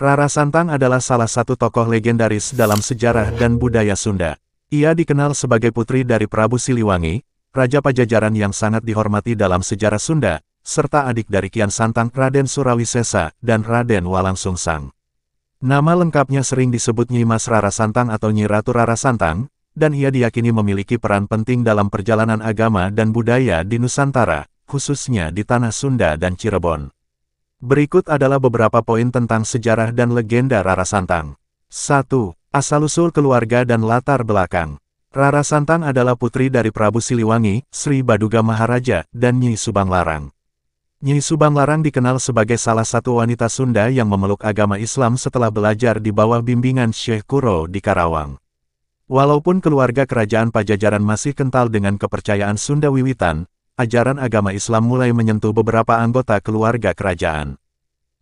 Rara Santang adalah salah satu tokoh legendaris dalam sejarah dan budaya Sunda. Ia dikenal sebagai putri dari Prabu Siliwangi, Raja Pajajaran yang sangat dihormati dalam sejarah Sunda, serta adik dari Kian Santang Raden Surawisesa dan Raden Walang Sungsang. Nama lengkapnya sering disebut Nyimas Rara Santang atau Nyiratu Rara Santang, dan ia diyakini memiliki peran penting dalam perjalanan agama dan budaya di Nusantara, khususnya di Tanah Sunda dan Cirebon. Berikut adalah beberapa poin tentang sejarah dan legenda Rara Santang. 1. Asal-usul keluarga dan latar belakang. Rara Santang adalah putri dari Prabu Siliwangi, Sri Baduga Maharaja, dan Nyi Subang Larang. Nyi Subang Larang dikenal sebagai salah satu wanita Sunda yang memeluk agama Islam setelah belajar di bawah bimbingan Syekh Kuro di Karawang. Walaupun keluarga kerajaan Pajajaran masih kental dengan kepercayaan Sunda Wiwitan, ajaran agama Islam mulai menyentuh beberapa anggota keluarga kerajaan.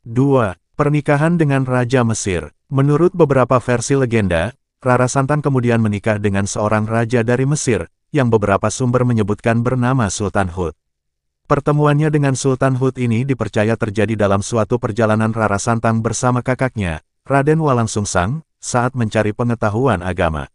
2. Pernikahan dengan Raja Mesir Menurut beberapa versi legenda, Rara Santan kemudian menikah dengan seorang raja dari Mesir, yang beberapa sumber menyebutkan bernama Sultan Hud. Pertemuannya dengan Sultan Hud ini dipercaya terjadi dalam suatu perjalanan Rara Santang bersama kakaknya, Raden Walang Sungsang, saat mencari pengetahuan agama.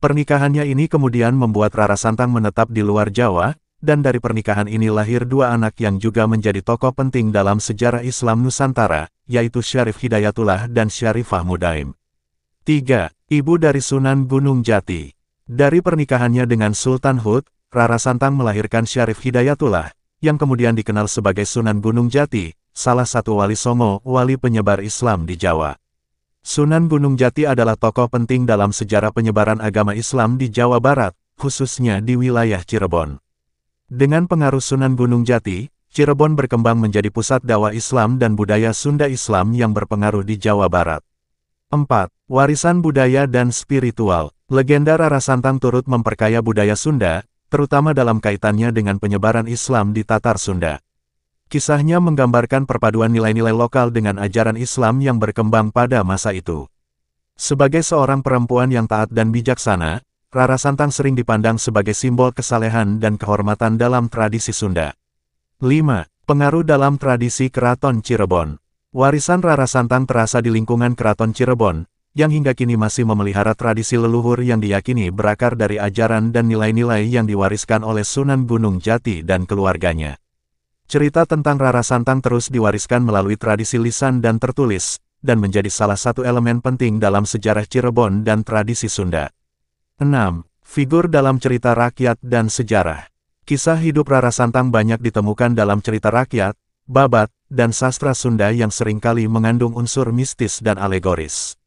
Pernikahannya ini kemudian membuat Rara Santang menetap di luar Jawa, dan dari pernikahan ini lahir dua anak yang juga menjadi tokoh penting dalam sejarah Islam Nusantara, yaitu Syarif Hidayatullah dan Syarifah Mudaim. 3. Ibu dari Sunan Gunung Jati Dari pernikahannya dengan Sultan Hud, Rara Santang melahirkan Syarif Hidayatullah, yang kemudian dikenal sebagai Sunan Gunung Jati, salah satu wali Songo, wali penyebar Islam di Jawa. Sunan Gunung Jati adalah tokoh penting dalam sejarah penyebaran agama Islam di Jawa Barat, khususnya di wilayah Cirebon. Dengan pengaruh Sunan Gunung Jati, Cirebon berkembang menjadi pusat dakwah Islam dan budaya Sunda Islam yang berpengaruh di Jawa Barat. 4. Warisan budaya dan spiritual. Legenda Rara Santang turut memperkaya budaya Sunda, terutama dalam kaitannya dengan penyebaran Islam di Tatar Sunda. Kisahnya menggambarkan perpaduan nilai-nilai lokal dengan ajaran Islam yang berkembang pada masa itu. Sebagai seorang perempuan yang taat dan bijaksana, Rara Santang sering dipandang sebagai simbol kesalehan dan kehormatan dalam tradisi Sunda. 5. Pengaruh dalam tradisi Keraton Cirebon Warisan Rara Santang terasa di lingkungan Keraton Cirebon, yang hingga kini masih memelihara tradisi leluhur yang diyakini berakar dari ajaran dan nilai-nilai yang diwariskan oleh Sunan Gunung Jati dan keluarganya. Cerita tentang Rara Santang terus diwariskan melalui tradisi lisan dan tertulis, dan menjadi salah satu elemen penting dalam sejarah Cirebon dan tradisi Sunda. 6. Figur dalam cerita rakyat dan sejarah. Kisah hidup Rara Santang banyak ditemukan dalam cerita rakyat, babat, dan sastra Sunda yang seringkali mengandung unsur mistis dan alegoris.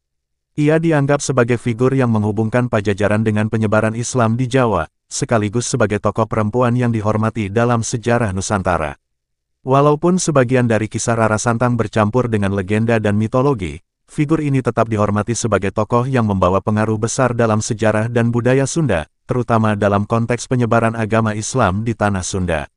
Ia dianggap sebagai figur yang menghubungkan pajajaran dengan penyebaran Islam di Jawa, sekaligus sebagai tokoh perempuan yang dihormati dalam sejarah Nusantara. Walaupun sebagian dari kisah Rara Santang bercampur dengan legenda dan mitologi, figur ini tetap dihormati sebagai tokoh yang membawa pengaruh besar dalam sejarah dan budaya Sunda, terutama dalam konteks penyebaran agama Islam di tanah Sunda.